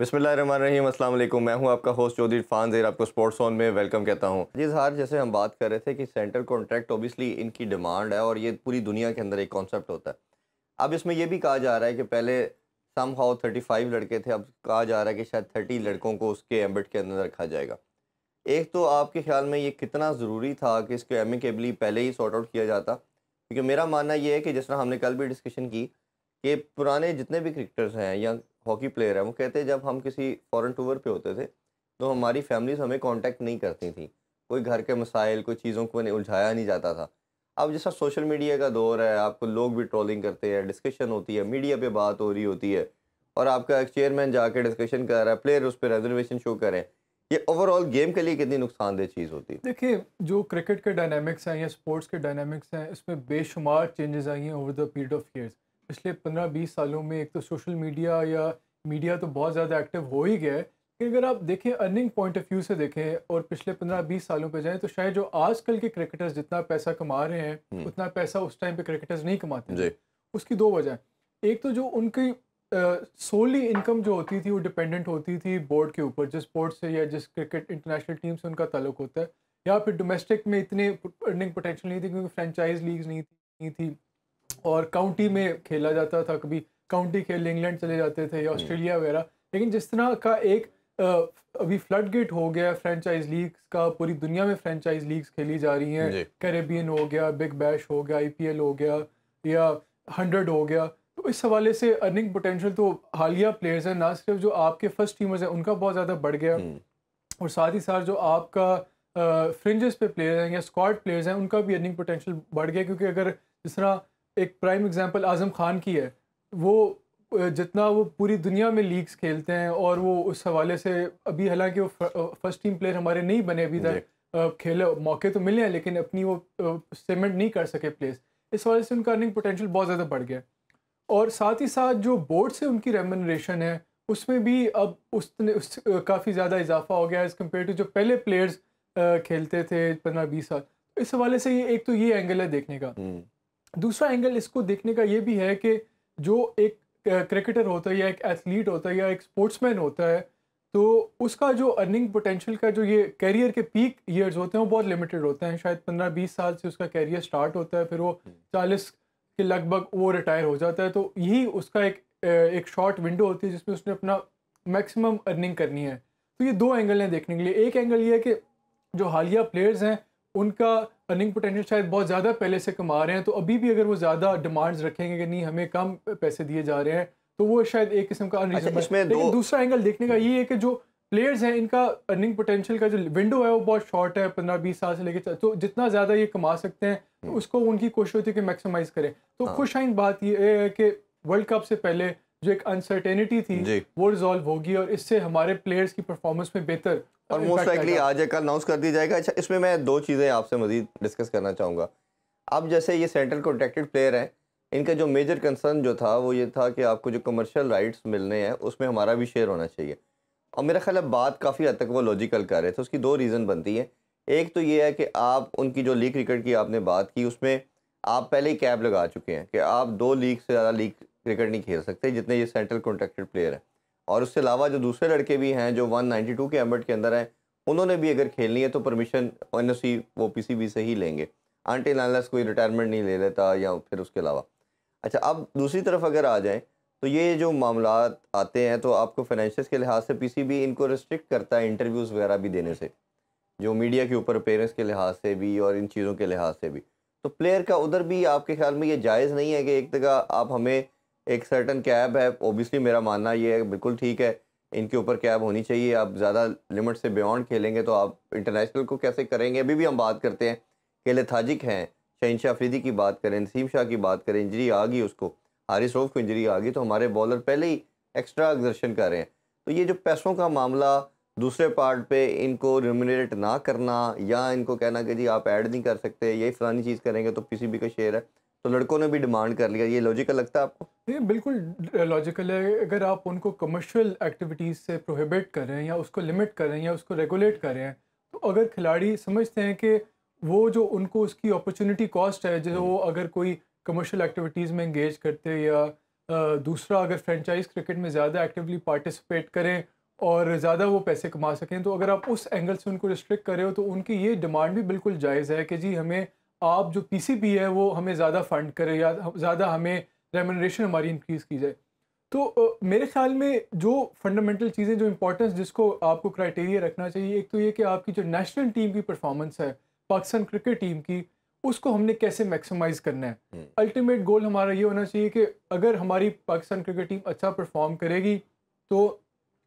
अस्सलाम वालेकुम मैं हूं आपका होस्ट चौधरी फान जेर आपको स्पोर्ट्स ऑन में वेलकम कहता हूं जी हार जैसे हम बात कर रहे थे कि सेंट्रल कॉन्ट्रैक्ट ओबियसली इनकी डिमांड है और ये पूरी दुनिया के अंदर एक कॉन्सेप्ट होता है अब इसमें यह भी कहा जा रहा है कि पहले सम हाउ थर्टी फाइव लड़के थे अब कहा जा रहा है कि शायद थर्टी लड़कों को उसके एम्बिट के अंदर रखा जाएगा एक तो आपके ख्याल में ये कितना ज़रूरी था कि इसको एमिकेबली पहले ही सॉर्ट आउट किया जाता क्योंकि मेरा मानना ये है कि जिस तरह हमने कल भी डिस्कशन की कि पुराने जितने भी क्रिकेटर्स हैं या हॉकी प्लेयर है वो कहते हैं जब हम किसी फॉरेन टूर पे होते थे तो हमारी फैमिलीज हमें कांटेक्ट नहीं करती थी कोई घर के मसाइल कोई चीज़ों को उलझाया नहीं जाता था अब जैसा सोशल मीडिया का दौर है आपको लोग भी ट्रोलिंग करते हैं डिस्कशन होती है मीडिया पर बात हो रही होती है और आपका चेयरमैन जाके डिस्कशन कर रहा है प्लेयर उस पर रेजर्वेशन शो करें ये ओवरऑल गेम के लिए कितनी नुकसानदेह चीज़ होती है देखिए जो क्रिकेट के डायनामिक्स हैं या स्पोर्ट्स के डायनामिक्स हैं इसमें बेशुमार चेंजेस आई हैं over the period of years पिछले पंद्रह बीस सालों में एक तो सोशल मीडिया या मीडिया तो बहुत ज़्यादा एक्टिव हो ही गया है लेकिन अगर आप देखें अर्निंग पॉइंट ऑफ व्यू से देखें और पिछले पंद्रह बीस सालों पर जाएं तो शायद जो आजकल के क्रिकेटर्स जितना पैसा कमा रहे हैं हम्म। उतना पैसा उस टाइम पे क्रिकेटर्स नहीं कमाते उसकी दो वजह एक तो जो उनकी सोली uh, इनकम जो होती थी वो डिपेंडेंट होती थी बोर्ड के ऊपर जिस बोर्ड से या जिस क्रिकेट इंटरनेशनल टीम से उनका ताल्लुक होता है या फिर डोमेस्टिक में इतने अर्निंग पोटेंशियल नहीं थी क्योंकि फ्रेंचाइज लीग नहीं थी नहीं थी और काउंटी में खेला जाता था कभी काउंटी खेल इंग्लैंड चले जाते थे या ऑस्ट्रेलिया हम्म। वगैरह लेकिन जिस तरह का एक अभी फ्लड गेट हो गया फ्रेंचाइज लीग का पूरी दुनिया में फ्रेंचाइज लीग्स खेली जा रही हैं कैरेबियन हो गया बिग बैश हो गया आईपीएल हो गया या हंड्रेड हो गया तो इस हवाले से अर्निंग पोटेंशियल तो हालिया प्लेयर्स हैं ना सिर्फ जो आपके फर्स्ट टीमर्स हैं उनका बहुत ज़्यादा बढ़ गया हम्म। और साथ ही साथ जो आपका फ्रिंजेस पे प्लेयर्स हैं या स्क्वाड प्लेयर्स हैं उनका भी अर्निंग पोटेंशियल बढ़ गया क्योंकि अगर जिस तरह एक प्राइम एग्जांपल आज़म खान की है वो जितना वो पूरी दुनिया में लीग्स खेलते हैं और वो उस हवाले से अभी हालांकि वो फर्स्ट टीम प्लेयर हमारे नहीं बने अभी तक खेले मौके तो मिले हैं लेकिन अपनी वो सीमेंट नहीं कर सके प्लेस इस हवाले से उनका अर्निंग पोटेंशियल बहुत ज़्यादा बढ़ गया और साथ ही साथ जो बोर्ड से उनकी रेमनरेशन है उसमें भी अब उसने उस काफ़ी ज़्यादा इजाफा हो गया एज़ कम्पेयर टू जो पहले प्लेयर्स खेलते थे पंद्रह बीस साल इस हवाले से ये एक तो ये एंगल है देखने का हम्म। दूसरा एंगल इसको देखने का ये भी है कि जो एक क्रिकेटर होता है या एक एथलीट होता है या एक स्पोर्ट्समैन होता है तो उसका जो अर्निंग पोटेंशियल का जो ये कैरियर के पीक ईयर्स होते हैं वो बहुत लिमिटेड होते हैं शायद पंद्रह बीस साल से उसका कैरियर स्टार्ट होता है फिर वो हम्म। चालीस के लगभग वो रिटायर हो जाता है तो यही उसका एक एक शॉर्ट विंडो होती है जिसमें उसने अपना मैक्सिमम अर्निंग करनी है तो ये दो एंगल हैं देखने के लिए एक एंगल ये है कि जो हालिया प्लेयर्स हैं उनका अर्निंग पोटेंशियल शायद बहुत ज़्यादा पहले से कमा रहे हैं तो अभी भी अगर वो ज़्यादा डिमांड्स रखेंगे कि नहीं हमें कम पैसे दिए जा रहे हैं तो वो शायद एक किस्म का अनरीजनेबल अच्छा, लेकिन दूसरा एंगल देखने का ये है कि जो प्लेयर्स हैं इनका अर्निंग पोटेंशियल का जो विंडो है वो बहुत शॉर्ट है पंद्रह बीस साल से लेकर तो जितना ज़्यादा ये कमा सकते हैं तो हम्म। उसको उनकी कोशिश होती है कि मैक्सिमाइज करें तो हाँ। खुश आइन बात ये है कि वर्ल्ड कप से पहले जो एक अनसर्टेनिटी थी वो रिजॉल्व होगी और इससे हमारे प्लेयर्स की परफॉर्मेंस में बेहतर और मोस्ट लाइकली आज एक अनाउंस कर दिया जाएगा अच्छा इसमें मैं दो चीज़ें आपसे मजीद डिस्कस करना चाहूँगा अब जैसे ये सेंट्रल कॉन्ट्रैक्टेड प्लेयर हैं इनका जो मेजर कंसर्न जो था वो ये था कि आपको जो कमर्शियल राइट्स मिलने हैं उसमें हमारा भी शेयर होना चाहिए और मेरा ख्याल है बात काफ़ी हद तक वो लॉजिकल कर रहे थे उसकी दो रीज़न बनती है एक तो ये है कि आप उनकी जो लीग क्रिकेट की आपने बात की उसमें आप पहले ही कैब लगा चुके हैं कि आप दो लीग से ज़्यादा लीग क्रिकेट नहीं खेल सकते जितने ये सेंट्रल कॉन्ट्रैक्टेड प्लेयर हैं और उसके अलावा जो दूसरे लड़के भी हैं जो 192 के एमबट के अंदर हैं उन्होंने भी अगर खेलनी है तो परमिशन एन वो पी से ही लेंगे आंटी लालस कोई रिटायरमेंट नहीं ले लेता या फिर उसके अलावा अच्छा अब दूसरी तरफ अगर आ जाएँ तो ये जो मामला आते हैं तो आपको फाइनेंशियस के लिहाज से पीसीबी इनको रिस्ट्रिक्ट करता है इंटरव्यूज़ वगैरह भी देने से जो मीडिया के ऊपर पेरेंट्स के लिहाज से भी और इन चीज़ों के लिहाज से भी तो प्लेयर का उधर भी आपके ख्याल में ये जायज़ नहीं है कि एक जगह आप हमें एक सर्टन कैब है ओबियसली मेरा मानना ये है बिल्कुल ठीक है इनके ऊपर कैब होनी चाहिए आप ज़्यादा लिमिट से बियॉन्ड खेलेंगे तो आप इंटरनेशनल को कैसे करेंगे अभी भी हम बात करते हैं लिए थाजिक हैं शहीन शाह अफरीदी की बात करें नसीम शाह की बात करें इंजरी आ गई उसको हारिस रोफ़ को इंजरी आ गई तो हमारे बॉलर पहले ही एक्स्ट्रा एग्जर्शन कर रहे हैं तो ये जो पैसों का मामला दूसरे पार्ट पे इनको रिमिनेट ना करना या इनको कहना कि जी आप ऐड नहीं कर सकते यही फलानी चीज़ करेंगे तो पीसीबी का शेयर है तो लड़कों ने भी डिमांड कर लिया ये लॉजिकल लगता है आपको ये बिल्कुल लॉजिकल है अगर आप उनको कमर्शियल एक्टिविटीज़ से प्रोहिबिट कर रहे हैं या उसको लिमिट कर रहे हैं या उसको रेगुलेट कर रहे हैं तो अगर खिलाड़ी समझते हैं कि वो जो उनको उसकी अपॉर्चुनिटी कॉस्ट है जो वो अगर कोई कमर्शियल एक्टिविटीज़ में इंगेज करते या दूसरा अगर फ्रेंचाइज क्रिकेट में ज़्यादा एक्टिवली पार्टिसिपेट करें और ज़्यादा वो पैसे कमा सकें तो अगर आप उस एंगल से उनको रिस्ट्रिक्ट करें हो तो उनकी ये डिमांड भी बिल्कुल जायज़ है कि जी हमें आप जो पीसीपी है वो हमें ज़्यादा फंड करे या ज़्यादा हमें रेमनरेशन हमारी इंक्रीज़ की जाए तो मेरे ख्याल में जो फंडामेंटल चीज़ें जो इंपॉर्टेंस जिसको आपको क्राइटेरिया रखना चाहिए एक तो ये कि आपकी जो नेशनल टीम की परफॉर्मेंस है पाकिस्तान क्रिकेट टीम की उसको हमने कैसे मैक्सिमाइज करना है अल्टीमेट हम्म। गोल हमारा ये होना चाहिए कि अगर हमारी पाकिस्तान क्रिकेट टीम अच्छा परफॉर्म करेगी तो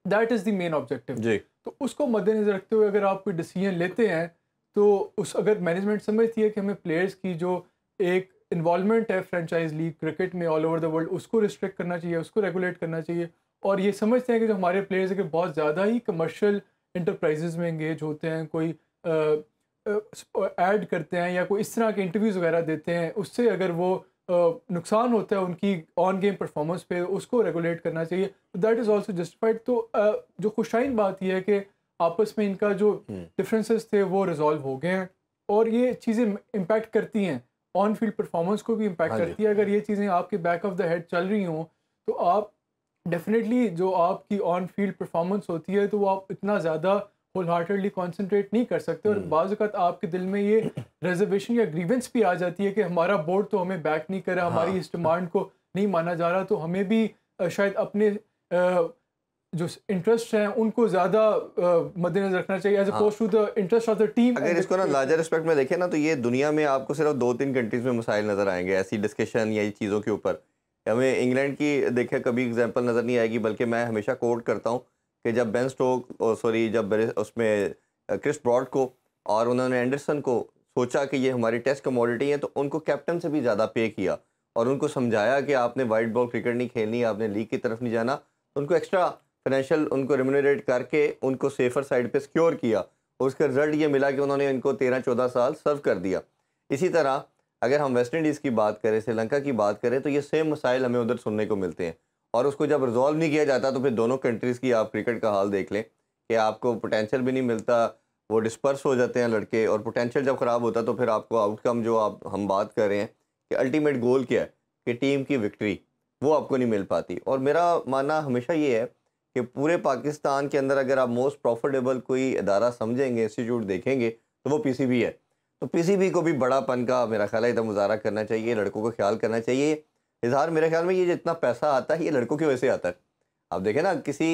that is the main objective तो उसको मद्देनजर रखते हुए अगर आप कोई डिसीजन लेते हैं तो उस अगर मैनेजमेंट समझती है कि हमें प्लेयर्स की जो एक इन्वॉलमेंट है फ्रेंचाइज लीग क्रिकेट में ऑल ओवर द वर्ल्ड उसको रिस्ट्रिक्ट करना चाहिए उसको रेगुलेट करना चाहिए और ये समझते हैं कि जो हमारे प्लेयर्स अगर बहुत ज़्यादा ही कमर्शियल इंटरप्राइजेज में इंगेज होते हैं कोई ऐड करते हैं या कोई इस तरह के इंटरव्यूज़ वगैरह देते हैं उससे अगर वो नुकसान होता है उनकी ऑन गेम परफॉर्मेंस पे उसको रेगुलेट करना चाहिए दैट इज़ ऑल्सो जस्टिफाइड तो जो खुशाइन बात यह है कि आपस में इनका जो डिफरेंसेस हम्म। थे वो रिजॉल्व हो गए हैं और ये चीज़ें इम्पैक्ट करती हैं ऑन फील्ड परफॉर्मेंस को भी इम्पैक्ट हाँ करती है अगर ये चीज़ें आपके बैक ऑफ द हेड चल रही हों तो आप डेफिनेटली जो आपकी ऑन फील्ड परफॉर्मेंस होती है तो वो आप इतना ज़्यादा होल हार्टेडली कॉन्सेंट्रेट नहीं कर सकते और हम्म। बाज़त आपके दिल में ये रिजर्वेशन या ग्रीवेंस भी आ जाती है कि हमारा बोर्ड तो हमें बैक नहीं करा हमारी हाँ। इस डिमांड को नहीं माना जा रहा तो हमें भी शायद अपने जो इंटरेस्ट हैं उनको ज़्यादा मद्देनजर रखना चाहिए as opposed to the interest of the team अगर इसको ना लार्जर रिस्पेक्ट में देखें ना तो ये दुनिया में आपको सिर्फ दो तीन कंट्रीज़ में मसाइल नज़र आएंगे ऐसी डिस्कशन या चीज़ों के ऊपर हमें इंग्लैंड की देखे कभी एग्जाम्पल नज़र नहीं आएगी बल्कि मैं हमेशा कोट करता हूँ कि जब बेन स्टोक सॉरी जब उसमें क्रिस ब्रॉड को और उन्होंने एंडरसन को सोचा कि ये हमारी टेस्ट कमोडिटी है तो उनको कैप्टन से भी ज़्यादा पे किया और उनको समझाया कि आपने वाइट बॉल क्रिकेट नहीं खेलनी आपने लीग की तरफ नहीं जाना तो उनको एक्स्ट्रा फाइनेंशियल उनको रेमोनरेट करके उनको सेफर साइड पे सिक्योर किया और उसका रिजल्ट ये मिला कि उन्होंने इनको तेरह चौदह साल सर्व कर दिया इसी तरह अगर हम वेस्ट इंडीज़ की बात करें श्रीलंका की बात करें तो ये सेम मसाइल हमें उधर सुनने को मिलते हैं और उसको जब रिजॉल्व नहीं किया जाता तो फिर दोनों कंट्रीज़ की आप क्रिकेट का हाल देख लें कि आपको पोटेंशियल भी नहीं मिलता वो डिस्पर्स हो जाते हैं लड़के और पोटेंशियल जब ख़राब होता तो फिर आपको आउटकम जो आप हम बात कर रहे हैं कि अल्टीमेट गोल क्या है कि टीम की विक्ट्री वो आपको नहीं मिल पाती और मेरा मानना हमेशा ये है कि पूरे पाकिस्तान के अंदर अगर आप मोस्ट प्रॉफिटेबल कोई अदारा समझेंगे इंस्टीट्यूट देखेंगे तो वो पीसीबी है तो पीसीबी को भी बड़ापन का मेरा ख्याल है इधर मुजाहरा करना चाहिए लड़कों का ख्याल करना चाहिए इजहार मेरे ख्याल में ये जितना पैसा आता है ये लड़कों की वजह से आता है आप देखें ना किसी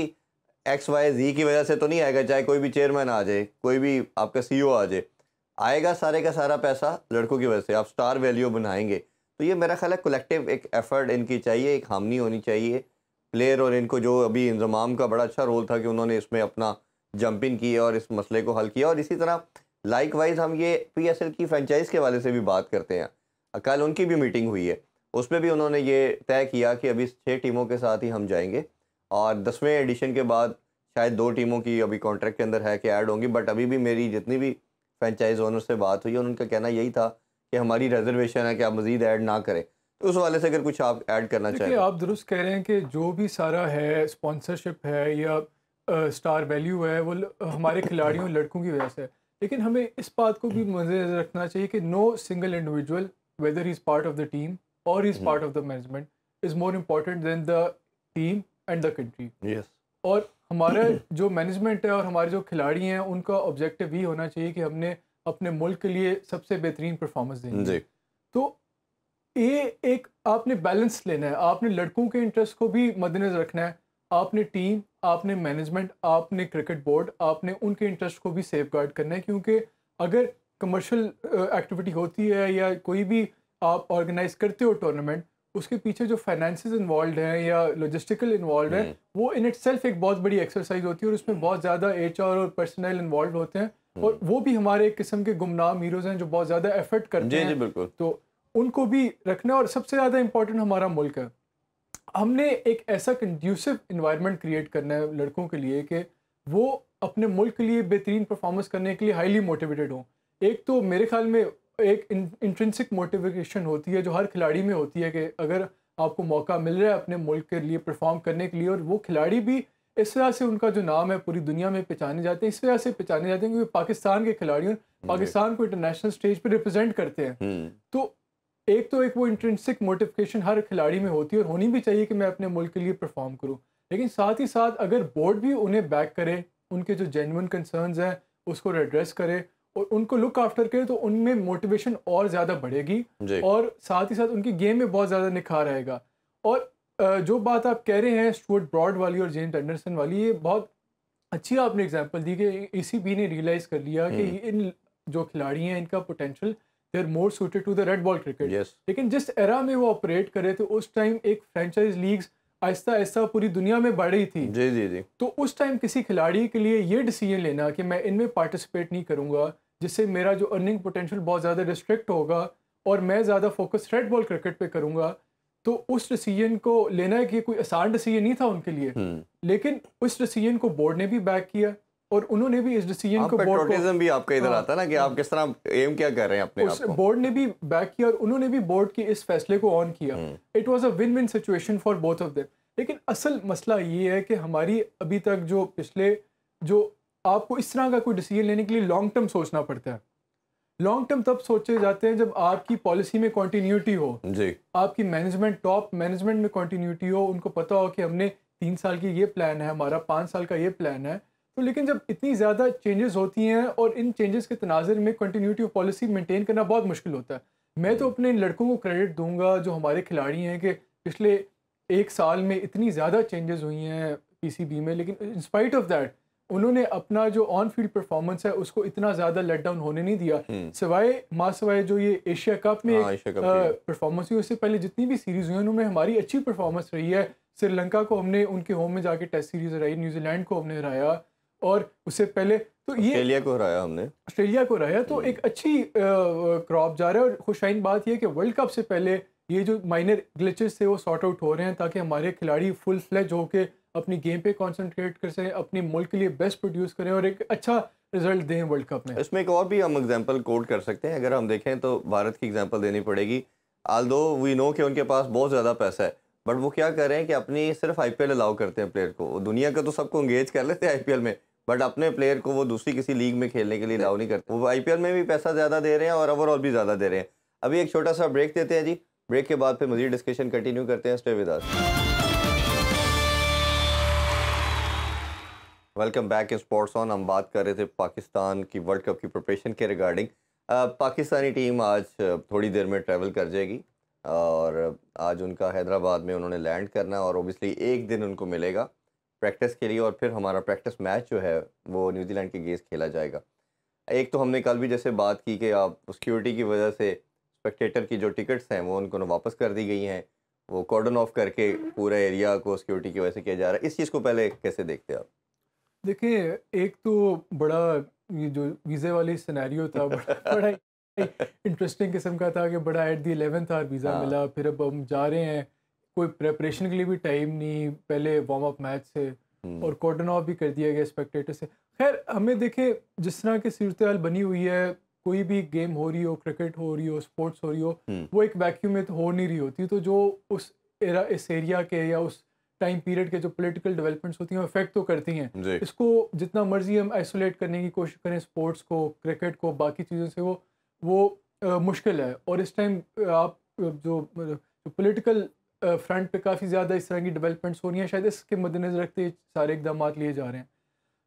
एक्स वाई जी की वजह से तो नहीं आएगा चाहे कोई भी चेयरमैन आ जाए कोई भी आपका सी e आ जाए आएगा सारे का सारा पैसा लड़कों की वजह से आप स्टार वैल्यू बनाएंगे तो ये मेरा ख्याल है कलेक्टिव एक एफर्ट इनकी चाहिए एक हामनी होनी चाहिए प्लेयर और इनको जो अभी इंजमाम का बड़ा अच्छा रोल था कि उन्होंने इसमें अपना जंपिंग की और इस मसले को हल किया और इसी तरह लाइक वाइज हम ये पी एस एल की फ्रेंचाइज के वाले से भी बात करते हैं कल उनकी भी मीटिंग हुई है उसमें भी उन्होंने ये तय किया कि अभी छः टीमों के साथ ही हम जाएंगे और दसवें एडिशन के बाद शायद दो टीमों की अभी कॉन्ट्रैक्ट के अंदर है कि ऐड होंगी बट अभी भी मेरी जितनी भी फ्रेंचाइज ओनर से बात हुई उनका कहना यही था कि हमारी रिजर्वेशन है कि आप मज़ीद ऐड ना करें उस वाले से अगर कुछ आप ऐड करना चाहिए तो। आप दुरुस्त कह रहे हैं कि जो भी सारा है स्पॉन्सरशिप है या आ, स्टार वैल्यू है वो हमारे खिलाड़ियों लड़कों की वजह से है लेकिन हमें इस बात को भी मजे रखना चाहिए कि no single individual whether is part of the team और is part of the management is more important than the team and the country और हमारा जो मैनेजमेंट है और हमारे जो खिलाड़ी हैं उनका ऑब्जेक्टिव ये होना चाहिए कि हमने अपने मुल्क के लिए सबसे बेहतरीन परफॉर्मेंस देंगे तो ये एक आपने बैलेंस लेना है आपने लड़कों के इंटरेस्ट को भी मद्देनजर रखना है आपने टीम आपने मैनेजमेंट आपने क्रिकेट बोर्ड आपने उनके इंटरेस्ट को भी सेफ गार्ड करना है क्योंकि अगर कमर्शियल एक्टिविटी होती है या कोई भी आप ऑर्गेनाइज करते हो टूर्नामेंट उसके पीछे जो फाइनेंस इन्वॉल्व हैं या लॉजिस्टिकल इन्वॉल्व है वो इन इट एक बहुत बड़ी एक्सरसाइज होती है और उसमें बहुत ज़्यादा एच और पर्सनल इन्वॉल्व होते हैं और हम्म। वो भी हमारे एक किस्म के गुमनाम हीरोज हैं जो बहुत ज़्यादा एफर्ट करते जी, हैं जी, बिल्कुल तो उनको भी रखना और सबसे ज़्यादा इम्पोर्टेंट हमारा मुल्क है हमने एक ऐसा कंड्यूसिव इन्वायरमेंट क्रिएट करना है लड़कों के लिए कि वो अपने मुल्क के लिए बेहतरीन परफॉर्मेंस करने के लिए हाईली मोटिवेटेड हों एक तो मेरे ख्याल में एक इंट्रेंसिक मोटिवेशन होती है जो हर खिलाड़ी में होती है कि अगर आपको मौका मिल रहा है अपने मुल्क के लिए परफॉर्म करने के लिए और वो खिलाड़ी भी इस वजह से उनका जो नाम है पूरी दुनिया में पहचाने जाते हैं इस वजह से पहचाने जाते हैं क्योंकि पाकिस्तान के खिलाड़ियों पाकिस्तान को इंटरनेशनल स्टेज पर रिप्रेजेंट करते हैं हम्म। तो एक तो एक वो इंट्रेंसिक मोटिफिकेशन हर खिलाड़ी में होती है और होनी भी चाहिए कि मैं अपने मुल्क के लिए परफॉर्म करूँ लेकिन साथ ही साथ अगर बोर्ड भी उन्हें बैक करे उनके जो जेनुन कंसर्नस हैं उसको एड्रेस करे और उनको लुक आफ्टर करे तो उनमें मोटिवेशन और ज़्यादा बढ़ेगी और साथ ही साथ उनकी गेम में बहुत ज़्यादा निखार आएगा और जो बात आप कह रहे हैं स्टूअर्ट ब्रॉड वाली और जेम्स एंडरसन वाली ये बहुत अच्छी आपने एग्जांपल दी कि ई ने रियलाइज़ कर लिया कि हम्म। इन जो खिलाड़ी हैं इनका potential they are more suited to the red ball cricket लेकिन जिस एरा में वो ऑपरेट करे थे उस टाइम एक फ्रेंचाइज लीग आहिस्ता आहिस्ता पूरी दुनिया में बढ़ रही थी जी जी जी तो उस टाइम किसी खिलाड़ी के लिए ये डिसीजन लेना कि मैं इनमें पार्टिसिपेट नहीं करूँगा जिससे मेरा जो अर्निंग पोटेंशियल बहुत ज़्यादा रिस्ट्रिक्ट होगा और मैं ज़्यादा फोकस रेड बॉल क्रिकेट पे करूँगा तो उस डिसीजन को लेना है कि कोई आसान डिसीजन नहीं था उनके लिए हम्म। लेकिन उस डिसीजन को बोर्ड ने भी बैक किया और उन्होंने भी इस डिसीजन को बोर्ड को भी आपका इधर हाँ, आता ना कि आप किस तरह एम क्या कर रहे हैं अपने उस आप बोर्ड ने भी बैक किया और उन्होंने भी बोर्ड के इस फैसले को ऑन किया it was a win win situation for both of them लेकिन असल मसला ये है कि हमारी अभी तक जो पिछले जो आपको इस तरह का कोई डिसीजन लेने के लिए लॉन्ग टर्म सोचना पड़ता है लॉन्ग टर्म तब सोचे जाते हैं जब आपकी पॉलिसी में कॉन्टीन्यूटी हो जी आपकी मैनेजमेंट टॉप मैनेजमेंट में कॉन्टीन्यूटी हो उनको पता हो कि हमने तीन साल की ये प्लान है हमारा पाँच साल का ये प्लान है तो लेकिन जब इतनी ज़्यादा चेंजेस होती हैं और इन चेंजेस के तनाजर में कंटिन्यूटी ऑफ पॉलिसी मेंटेन करना बहुत मुश्किल होता है मैं तो हम्म। अपने इन लड़कों को क्रेडिट दूंगा जो हमारे खिलाड़ी हैं कि पिछले एक साल में इतनी ज़्यादा चेंजेस हुई हैं पीसीबी में लेकिन इंस्पाइट ऑफ दैट उन्होंने अपना जो ऑन फील्ड परफॉर्मेंस है उसको इतना ज़्यादा लेट डाउन होने नहीं दिया हम्म। सिवाए माँ सवाए जो ये एशिया कप में परफॉर्मेंस हाँ, हुई उससे पहले जितनी भी सीरीज़ हुई उनमें हमारी अच्छी परफॉर्मेंस रही है श्रीलंका को हमने उनके होम में जाके टेस्ट सीरीज़ हराई न्यूजीलैंड को हमने हराया और उससे पहले तो ये ऑस्ट्रेलिया को हराया हमने ऑस्ट्रेलिया को हराया तो हम्म। एक अच्छी क्रॉप जा रहा है और खुशाइन बात यह कि वर्ल्ड कप से पहले ये जो माइनर ग्लिचेस थे वो सॉर्ट आउट हो रहे हैं ताकि हमारे खिलाड़ी फुल फ्लैज होकर अपनी गेम पे कंसंट्रेट कर सकें अपने मुल्क के लिए बेस्ट प्रोड्यूस करें और एक अच्छा रिजल्ट दें वर्ल्ड कप में इसमें एक और भी हम एग्जाम्पल कोट कर सकते हैं अगर हम देखें तो भारत की एग्जाम्पल देनी पड़ेगी आल दो वी नो कि उनके पास बहुत ज़्यादा पैसा है बट वो क्या कर रहे हैं कि अपनी सिर्फ आई अलाउ करते हैं प्लेयर को दुनिया का तो सबको इंगेज कर लेते हैं आई में बट अपने प्लेयर को वो दूसरी किसी लीग में खेलने के लिए अलाउ नहीं करते वो आईपीएल में भी पैसा ज़्यादा दे रहे हैं और ओवरऑल भी ज़्यादा दे रहे हैं अभी एक छोटा सा ब्रेक देते हैं जी ब्रेक के बाद फिर मजीद डिस्कशन कंटिन्यू करते हैं stay with welcome back sports on हम बात कर रहे थे पाकिस्तान की वर्ल्ड कप की प्रिपरेशन के रिगार्डिंग पाकिस्तानी टीम आज थोड़ी देर में ट्रैवल कर जाएगी और आज उनका हैदराबाद में उन्होंने लैंड करना और ओबियसली एक दिन उनको मिलेगा प्रैक्टिस के लिए और फिर हमारा प्रैक्टिस मैच जो है वो न्यूजीलैंड के गेस्ट खेला जाएगा एक तो हमने कल भी जैसे बात की कि आप सिक्योरिटी की वजह से स्पेक्टेटर की जो टिकट्स हैं वो उनको वापस कर दी गई हैं वो कॉर्डन ऑफ करके पूरा एरिया को सिक्योरिटी की वजह से किया जा रहा है इस चीज़ को पहले कैसे देखते आप देखिए एक तो बड़ा ये जो वीज़े वाली सिनेरियो था बड़ा, बड़ा इंटरेस्टिंग किस्म का था कि बड़ा at the eleventh hour visa हाँ। मिला फिर अब हम जा रहे हैं कोई प्रेपरेशन के लिए भी टाइम नहीं पहले वार्म अप मैच से हम्म। और कॉटन ऑफ भी कर दिया गया स्पेक्टेटर से खैर हमें देखे जिस तरह की सूरत हाल बनी हुई है कोई भी गेम हो रही हो क्रिकेट हो रही हो स्पोर्ट्स हो रही हो हम्म। वो एक वैक्यूम में तो हो नहीं रही होती तो जो उस एरा इस एरिया के या उस टाइम पीरियड के जो पॉलिटिकल डेवलपमेंट्स होती हैं वो इफेक्ट तो करती हैं इसको जितना मर्जी हम आइसोलेट करने की कोशिश करें स्पोर्ट्स को क्रिकेट को बाकी चीज़ों से वो वो आ, मुश्किल है और इस टाइम आप जो पोलिटिकल फ्रंट पे काफ़ी ज़्यादा इस तरह की डेवलपमेंट्स हो रही हैं शायद इसके मद्देनज़र रखते सारे इकदाम लिए जा रहे हैं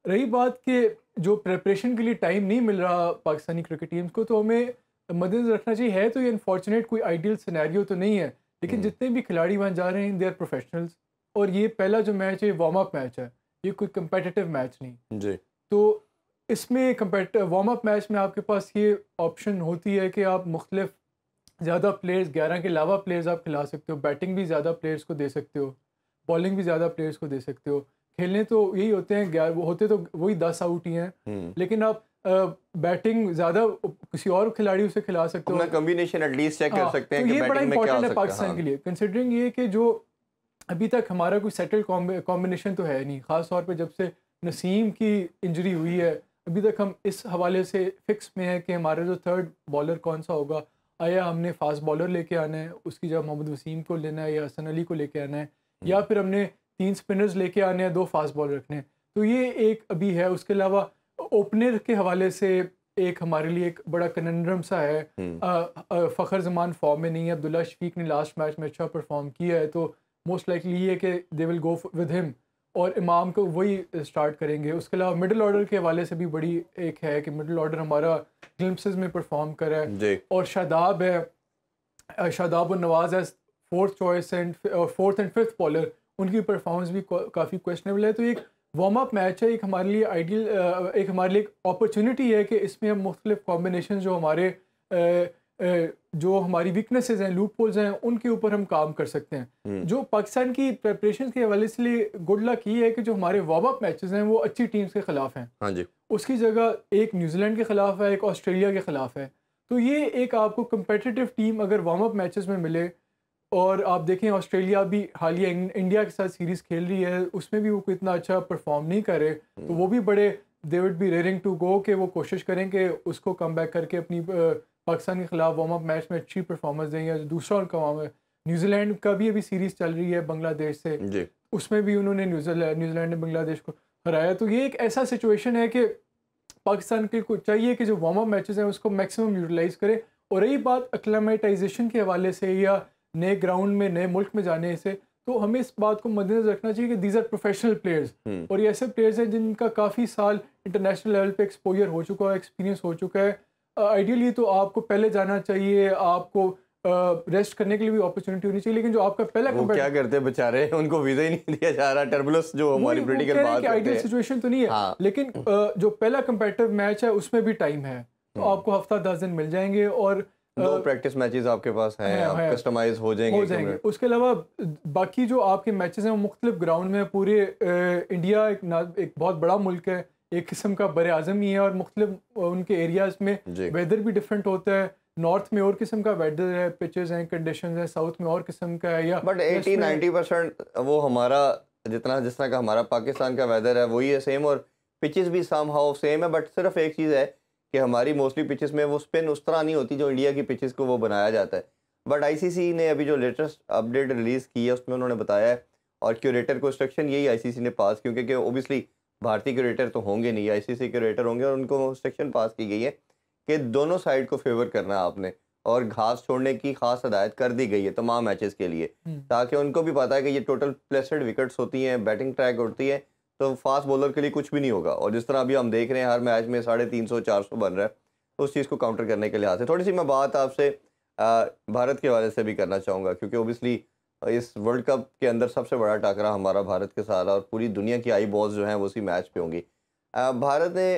रही बात कि जो प्रेपरेशन के लिए टाइम नहीं मिल रहा पाकिस्तानी क्रिकेट टीम्स को तो हमें मद्देनजर रखना चाहिए है तो ये अनफॉर्चुनेट कोई आइडियल सिनेरियो तो नहीं है लेकिन हम्म। जितने भी खिलाड़ी वहाँ जा रहे हैं दे आर प्रोफेशनल्स और ये पहला जो मैच है वार्म अप मैच है ये कोई कम्पटिटिव मैच नहीं जी तो इसमें वार्म अप मैच में आपके पास ये ऑप्शन होती है कि आप मुख्तलिफ ज़्यादा प्लेयर्स ग्यारह के अलावा प्लेयर्स आप खिला सकते हो बैटिंग भी ज़्यादा प्लेयर्स को दे सकते हो बॉलिंग भी ज़्यादा प्लेयर्स को दे सकते हो खेलने तो यही होते हैं होते तो वही दस आउट ही हैं हम्म। लेकिन आप बैटिंग ज्यादा किसी और खिलाड़ियों से खिला सकते हो कम्बिनेशन एटलीस्ट चेक कर हाँ, सकते हैं तो ये बड़ा इंपॉर्टेंट है पाकिस्तान हाँ। के लिए कंसिडरिंग ये कि जो अभी तक हमारा कोई सेटल कॉम्बिनेशन तो है नहीं खास तौर पे जब से नसीम की इंजरी हुई है अभी तक हम इस हवाले से फिक्स में है कि हमारा जो थर्ड बॉलर कौन सा होगा आया हमने फास्ट बॉलर लेके आना है उसकी जगह मोहम्मद वसीम को लेना है या हसन अली को लेके आना है हम्म। या फिर हमने तीन स्पिनर्स लेके आने हैं दो फास्ट बॉलर रखने हैं तो ये एक अभी है उसके अलावा ओपनर के हवाले से एक हमारे लिए एक बड़ा कनंड्रम सा है हम्म। फ़खर जमान फॉर्म में नहीं है अब्दुल्ला शफीक ने लास्ट मैच में अच्छा परफॉर्म किया है तो मोस्ट लाइकली ये कि they will go with him और इमाम को वही स्टार्ट करेंगे उसके अलावा मिडिल ऑर्डर के हवाले से भी बड़ी एक है कि मिडिल ऑर्डर हमारा ग्लिम्पसेस में परफॉर्म करा है और शादाब है शादाब और नवाज है fourth choice and fourth and fifth bowler उनकी परफॉर्मेंस भी काफ़ी क्वेश्चनेबल है तो एक वार्म अप मैच है एक हमारे लिए आइडियल एक हमारे लिए अपॉर्चुनिटी है कि इसमें हम मुख्तलिफ कॉम्बिनेशन जो हमारे जो हमारी वीकनेसेस हैं लूप होल्स हैं उनके ऊपर हम काम कर सकते हैं हम्म। जो पाकिस्तान की प्रेपरेशन के हवाले से लिए गुड लक ये है कि जो हमारे वार्म मैचेस हैं वो अच्छी टीम्स के खिलाफ हैं हाँ जी उसकी जगह एक न्यूजीलैंड के खिलाफ है एक ऑस्ट्रेलिया के खिलाफ है तो ये एक आपको कंपेटिटिव टीम अगर वार्म अप मैचेस में मिले और आप देखें ऑस्ट्रेलिया भी हालिया इंडिया के साथ सीरीज खेल रही है उसमें भी वो इतना अच्छा परफॉर्म नहीं करे तो हम्म। वो भी बड़े they would be raring to go कि वो कोशिश करें कि उसको कम बैक करके अपनी पाकिस्तान के खिलाफ वार्म अप मैच में अच्छी परफॉर्मेंस दें या दूसरा उनका वार्म न्यूजीलैंड का भी अभी सीरीज चल रही है बांग्लादेश से उसमें भी उन्होंने न्यूजीलैंड ने बांग्लादेश को हराया तो ये एक ऐसा सिचुएशन है कि पाकिस्तान के को चाहिए कि जो वार्म अप मैचेस हैं उसको मैक्सिमम यूटिलाइज करें और रही बात अक्लामेटाइजेशन के हवाले से या नए ग्राउंड में नए मुल्क में जाने से तो हमें इस बात को मद्देनजर रखना चाहिए कि दीज आर प्रोफेशनल प्लेयर्स और ये ऐसे प्लेयर्स हैं जिनका काफ़ी साल इंटरनेशनल लेवल पे एक्सपोजर हो चुका है एक्सपीरियंस हो चुका है आइडियली तो आपको पहले जाना चाहिए आपको रेस्ट करने के लिए भी अपॉर्चुनिटी होनी चाहिए लेकिन जो आपका पहला वो क्या करते बेचारे उनको वीजा ही नहीं दिया जा रहा टर्बुलस जो हमारी पॉलिटिकल बात है आइडियल सिचुएशन तो नहीं है हाँ। लेकिन जो पहला कंपेटिटिव मैच है उसमें भी टाइम है तो हम्म। आपको हफ्ता दस दिन मिल जाएंगे और दो प्रैक्टिस मैचेस आपके पास हैं है, आप कस्टमाइज हो जाएंगे हो जाएंगे उसके अलावा बाकी जो आपके मैचेस हैं वो मुख्तलिफ ग्राउंड में पूरे इंडिया एक एक बहुत बड़ा मुल्क है एक किस्म का बर अजम ही है और मुख्तु उनके एरियाज़ में वेदर भी डिफरेंट होता है नॉर्थ में और किस्म का वेदर है पिचेज हैं कंडीशन है साउथ में और किस्म का है या बट एटी नाइन्टी परसेंट वो हमारा जितना जिस तरह का हमारा पाकिस्तान का वेदर है वही है सेम और पिचेज भी साम हाउ सेम है बट सिर्फ एक चीज़ है कि हमारी मोस्टली पिचेस में वो स्पिन उस तरह नहीं होती जो इंडिया की पिचेस को वो बनाया जाता है बट आईसीसी ने अभी जो लेटेस्ट अपडेट रिलीज़ की है उसमें उन्होंने बताया है और क्यूरेटर को इंस्ट्रक्शन यही आईसीसी ने पास क्योंकि ओबियसली भारतीय क्यूरेटर तो होंगे नहीं आईसीसी क्यूरेटर होंगे और उनको सेक्शन पास की गई है कि दोनों साइड को फेवर करना आपने और घास छोड़ने की खास हदायत कर दी गई है तमाम मैचेस के लिए हम्म। ताकि उनको भी पता है कि ये टोटल प्लेसड विकेट्स होती हैं बैटिंग ट्रैक उठती है तो फास्ट बॉलर के लिए कुछ भी नहीं होगा और जिस तरह अभी हम देख रहे हैं हर मैच में साढ़े तीन सौ चार सौ बन रहा है उस चीज़ को काउंटर करने के लिहाज से थोड़ी सी मैं बात आपसे भारत के हवाले से भी करना चाहूँगा क्योंकि ओबियसली इस वर्ल्ड कप के अंदर सबसे बड़ा टाकरा हमारा भारत के साथ और पूरी दुनिया की आई बॉल्स जो हैं वो उसी मैच पे होंगी भारत ने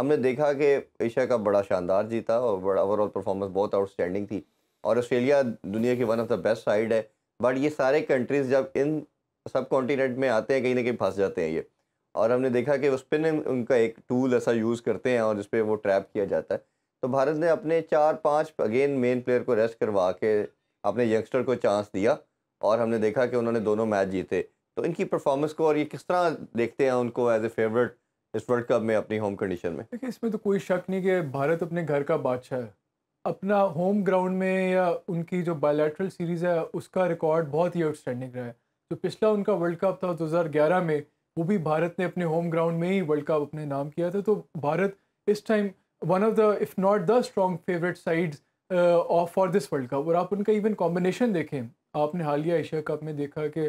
हमने देखा कि एशिया कप बड़ा शानदार जीता और बड़ा ओवरऑल परफॉर्मेंस बहुत आउटस्टैंडिंग थी और ऑस्ट्रेलिया दुनिया की one of the best side है बट ये सारे कंट्रीज़ जब इन सब कॉन्टीनेंट में आते हैं कहीं ना कहीं फंस जाते हैं ये और हमने देखा कि उस पिन उनका एक टूल ऐसा यूज़ करते हैं और जिस पर वो ट्रैप किया जाता है तो भारत ने अपने चार पाँच अगेन मेन प्लेयर को रेस्ट करवा के अपने यंगस्टर को चांस दिया और हमने देखा कि उन्होंने दोनों मैच जीते तो इनकी परफॉर्मेंस को और ये किस तरह देखते हैं उनको एज ए फेवरेट इस वर्ल्ड कप में अपनी होम कंडीशन में देखिए इसमें तो कोई शक नहीं कि भारत अपने घर का बादशाह है अपना होम ग्राउंड में या उनकी जो बायोलेट्रल सीरीज़ है उसका रिकॉर्ड बहुत ही आउटस्टैंडिंग रहा है जो पिछला उनका वर्ल्ड कप था 2011 में वो भी भारत ने अपने होम ग्राउंड में ही वर्ल्ड कप अपने नाम किया था तो भारत इस time one of the if not the strong favourite sides of for this world cup और आप उनका इवन कॉम्बिनेशन देखें आपने हालिया एशिया कप में देखा कि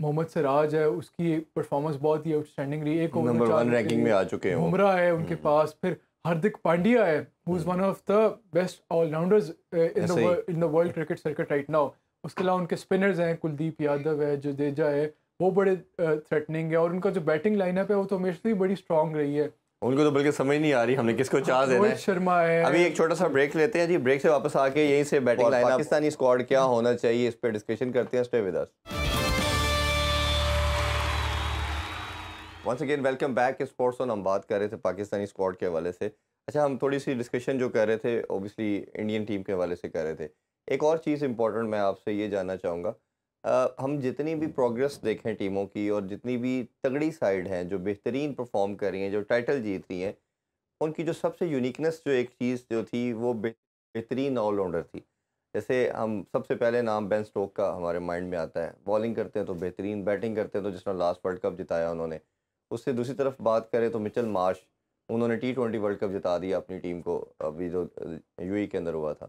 मोहम्मद सराज है उसकी परफॉर्मेंस बहुत ही आउटस्टैंडिंग रही एक नंबर वन रैंकिंग में आ चुके हैं उमरा है उनके हम्म। पास फिर हार्दिक पांड्या है who is one of the best allrounders in in the world cricket circuit right now उसके अलावा उनके स्पिनर्स हैं कुलदीप यादव है जडेजा है वो बड़े थ्रेटनिंग है और उनका जो बैटिंग लाइनअप है वो तो हमेशा ही बड़ी स्ट्रॉन्ग रही है उनको तो बल्कि समझ नहीं आ रही हमने किसको चार्ज देना है शर्मा है अभी एक छोटा सा ब्रेक लेते हैं जी ब्रेक से वापस आके यहीं से बैटिंग लाइन पाकिस्तानी स्क्वाड क्या होना चाहिए इस पर डिस्कशन करते हैं stay with us once again welcome back sports on हम बात कर रहे थे पाकिस्तानी स्क्वाड के हवाले से अच्छा हम थोड़ी सी डिस्कशन जो कर रहे थे ओबियसली इंडियन टीम के हवाले से कर रहे थे एक और चीज़ इंपॉर्टेंट मैं आपसे ये जानना चाहूँगा हम जितनी भी प्रोग्रेस देखें टीमों की और जितनी भी तगड़ी साइड हैं जो बेहतरीन परफॉर्म कर रही हैं जो टाइटल जीत रही हैं उनकी जो सबसे यूनिकनेस जो एक चीज़ जो थी वो बेहतरीन ऑलराउंडर थी जैसे हम सबसे पहले नाम बेन स्टोक का हमारे माइंड में आता है बॉलिंग करते हैं तो बेहतरीन बैटिंग करते हैं तो जिस तरह लास्ट वर्ल्ड कप जिताया उन्होंने उससे दूसरी तरफ बात करें तो मिचल मार्श उन्होंने टी ट्वेंटी वर्ल्ड कप जिता दिया अपनी टीम को अभी जो यू e के अंदर हुआ था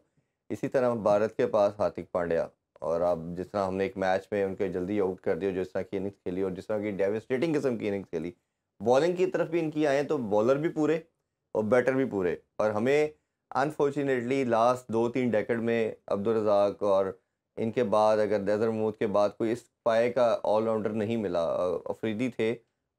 इसी तरह भारत के पास हार्दिक पांड्या और अब जिस तरह हमने एक मैच में उनके जल्दी आउट कर दिया जिस तरह की इनिंग्स खेली और जिस तरह की डेविस्टेटिंग किस्म की इनिंग्स खेली बॉलिंग की तरफ भी इनकी आए तो बॉलर भी पूरे और बैटर भी पूरे और हमें अनफॉर्चुनेटली लास्ट दो तीन डेकेड में अब्दुलरजाक और इनके बाद अगर नजर महमूद के बाद कोई इस पाए का ऑलराउंडर नहीं मिला अफरीदी थे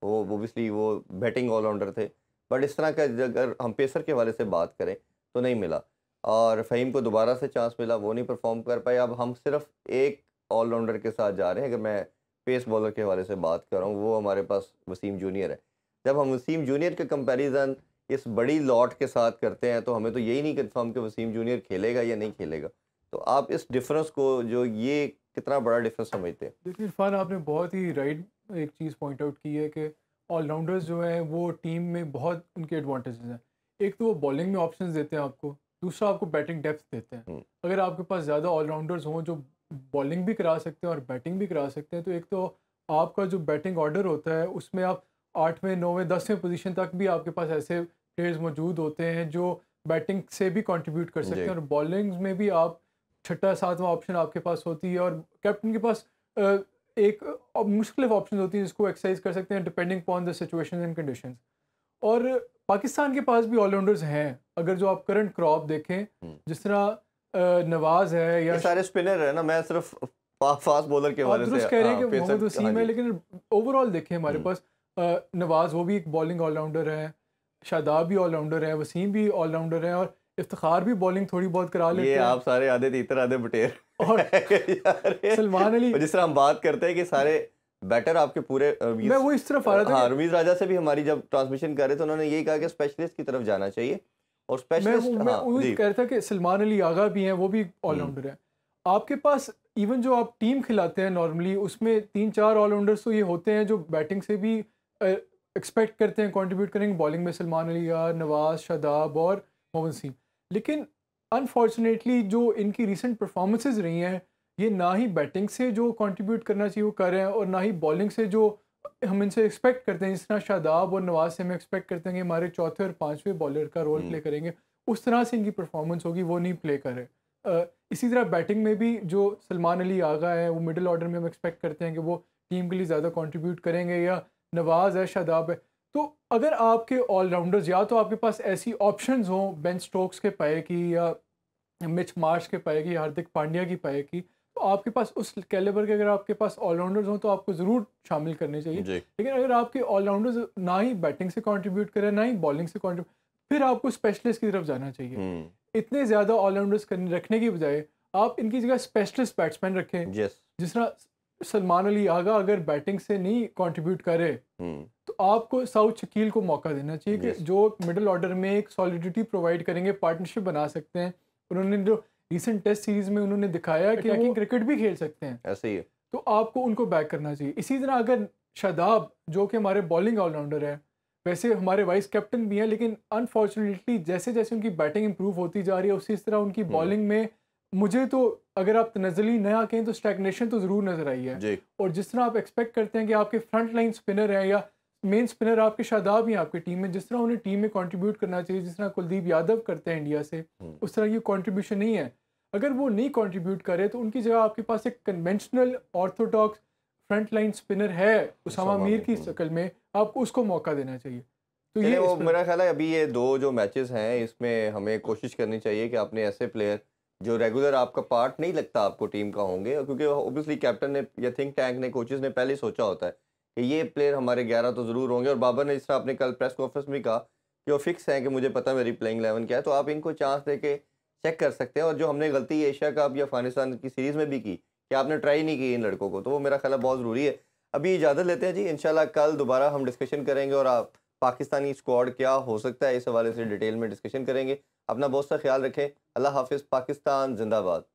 वो ओबियसली वो बैटिंग ऑलराउंडर थे बट इस तरह का अगर हम पेसर के हवाले से बात करें तो नहीं मिला और फ़हीम को दोबारा से चांस मिला वो नहीं परफॉर्म कर पाए अब हम सिर्फ एक ऑलराउंडर के साथ जा रहे हैं अगर मैं पेस बॉलर के हवाले से बात कर रहा हूँ वो हमारे पास वसीम जूनियर है जब हम वसीम जूनियर का कंपैरिजन इस बड़ी लॉट के साथ करते हैं तो हमें तो यही नहीं कंफर्म कि वसीम जूनियर खेलेगा या नहीं खेलेगा तो आप इस डिफरेंस को जो ये कितना बड़ा डिफरेंस समझते हैं देखिए इरफान आपने बहुत ही राइट एक चीज़ पॉइंट आउट की है कि ऑलराउंडर्स जो हैं वो टीम में बहुत उनके एडवांटेजेस हैं एक तो वो बॉलिंग में ऑप्शन देते हैं आपको दूसरा आपको बैटिंग डेप्थ देते हैं हम्म। अगर आपके पास ज़्यादा ऑलराउंडर्स हों जो बॉलिंग भी करा सकते हैं और बैटिंग भी करा सकते हैं तो एक तो आपका जो बैटिंग ऑर्डर होता है उसमें आप आठवें नौवें दसवें पोजीशन तक भी आपके पास ऐसे प्लेयर्स मौजूद होते हैं जो बैटिंग से भी कंट्रीब्यूट कर सकते हैं और बॉलिंग में भी आप छठा सातवां ऑप्शन आपके पास होती है और कैप्टन के पास एक मुश्किल ऑप्शन होती है जिसको एक्सरसाइज कर सकते हैं depending upon the situation and condition और पाकिस्तान के पास भी ऑलराउंडर्स हैं अगर जो आप करंट क्रॉप देखें हम्म। जिस तरह नवाज है या सारे स्पिनर है ना मैं सिर्फ फास्ट बॉलर के वाले से कह रहे हैं हाँ, कि मोहम्मद वसीम हाँ है लेकिन ओवरऑल देखें हमारे हम्म। पास नवाज वो भी एक बॉलिंग ऑलराउंडर है शादाब भी ऑलराउंडर है वसीम भी ऑलराउंडर है और इफ्तार भी बॉलिंग थोड़ी बहुत करा लेते हैं आप सारे आधे तीतर आधे बटेर और सलमान अली जिस तरह हम बात करते हैं कि सारे बेटर आपके पूरे मैं वो इस तरफ आ रहा था हाँ रवीज राजा से भी हमारी जब ट्रांसमिशन कर रहे थे उन्होंने यही कहा कि स्पेशलिस्ट की तरफ जाना चाहिए और स्पेशलिस्ट हाँ, कि सलमान अली आगा भी हैं वो भी ऑलराउंडर हैं आपके पास इवन जो आप टीम खिलाते हैं नॉर्मली उसमें तीन चार ऑलराउंडर्स तो ये होते हैं जो बैटिंग से भी एक्सपेक्ट करते हैं कॉन्ट्रीब्यूट करेंगे बॉलिंग में सलमान अली नवाज शादाब और मोहम्मद सिंह लेकिन अनफॉर्चुनेटली जो इनकी रिसेंट परफॉर्मेंसेज रही हैं ये ना ही बैटिंग से जो कंट्रीब्यूट करना चाहिए वो कर रहे हैं और ना ही बॉलिंग से जो हम इनसे एक्सपेक्ट करते हैं जिस तरह शादाब और नवाज से हम एक्सपेक्ट करते हैं कि हमारे चौथे और पाँचवें बॉलर का रोल प्ले हम्म। करेंगे उस तरह से इनकी परफॉर्मेंस होगी वो नहीं प्ले करें इसी तरह बैटिंग में भी जो सलमान अली आगा है वो मिडिल ऑर्डर में हम एक्सपेक्ट करते हैं कि वो टीम के लिए ज़्यादा कॉन्ट्रीब्यूट करेंगे या नवाज़ है शादाब है तो अगर आपके ऑलराउंडर्स या तो आपके पास ऐसी ऑप्शंस हों बेन स्टोक्स के पाए की या मिच मार्श के पाए की हार्दिक पांड्या की पाए की तो आपके पास उस कैलेबर के अगर आपके पास ऑलराउंडर्स हों तो आपको ज़रूर शामिल करने चाहिए लेकिन अगर आपके ऑलराउंडर्स ना ही बैटिंग से कंट्रीब्यूट करें ना ही बॉलिंग से कंट्रीब्यूट फिर आपको स्पेशलिस्ट की तरफ जाना चाहिए हम्म। इतने ज़्यादा ऑलराउंडर्स रखने की बजाय आप इनकी जगह स्पेशलिस्ट बैट्समैन रखें जिस तरह सलमान अली आगा अगर बैटिंग से नहीं कॉन्ट्रीब्यूट करे हम्म। तो आपको साउथ शकील को मौका देना चाहिए कि जो मिडल ऑर्डर में एक सॉलिडिटी प्रोवाइड करेंगे पार्टनरशिप बना सकते हैं उन्होंने जो रिसेंट टेस्ट सीरीज में उन्होंने दिखाया कि वो क्रिकेट भी खेल सकते हैं ऐसे ही है। तो आपको उनको बैक करना चाहिए इसी तरह अगर शादाब जो कि हमारे बॉलिंग ऑलराउंडर है वैसे हमारे वाइस कैप्टन भी हैं लेकिन अनफॉर्चुनेटली जैसे जैसे उनकी बैटिंग इंप्रूव होती जा रही है उसी तरह उनकी बॉलिंग हम्म। में मुझे तो अगर आप नजली नया कहें तो स्टैगनेशन तो ज़रूर नज़र आई है और जिस तरह आप एक्सपेक्ट करते हैं कि आपके फ्रंट लाइन स्पिनर हैं या मेन स्पिनर आपके शादाब हैं आपकी टीम में जिस तरह उन्हें टीम में कंट्रीब्यूट करना चाहिए जिस तरह कुलदीप यादव करते हैं इंडिया से हम्म। उस तरह ये कंट्रीब्यूशन नहीं है अगर वो नहीं कंट्रीब्यूट करे तो उनकी जगह आपके पास एक conventional orthodox front line spinner है उसामा मीर की शक्ल हम्म। में आपको उसको मौका देना चाहिए तो ये मेरा ख्याल है अभी ये दो जो मैचेस हैं इसमें हमें कोशिश करनी चाहिए कि आपने ऐसे प्लेयर जो रेगुलर आपका पार्ट नहीं लगता आपको टीम का होंगे क्योंकि ऑब्वियसली कैप्टन ने या थिंक टैंक ने कोचेज ने पहले सोचा होता है कि ये प्लेयर हमारे ग्यारह तो ज़रूर होंगे और बाबर ने जिस तरह आपने कल प्रेस कॉन्फ्रेंस में कहा कि वो फिक्स हैं कि मुझे पता है मेरी प्लेइंग एलेवन क्या है तो आप इनको चांस दे के चेक कर सकते हैं और जो हमने गलती एशिया कप या अफगानिस्तान की सीरीज़ में भी की कि आपने ट्राई नहीं की इन लड़कों को तो वो मेरा ख्याल बहुत ज़रूरी है अभी इजाज़त लेते हैं जी इन कल दोबारा हम डिस्कशन करेंगे और आप पाकिस्तानी स्क्वाड क्या हो सकता है इस हवाले से डिटेल में डिस्कशन करेंगे अपना बहुत सा ख्याल रखें अल्लाह हाफिज़ पाकिस्तान जिंदाबाद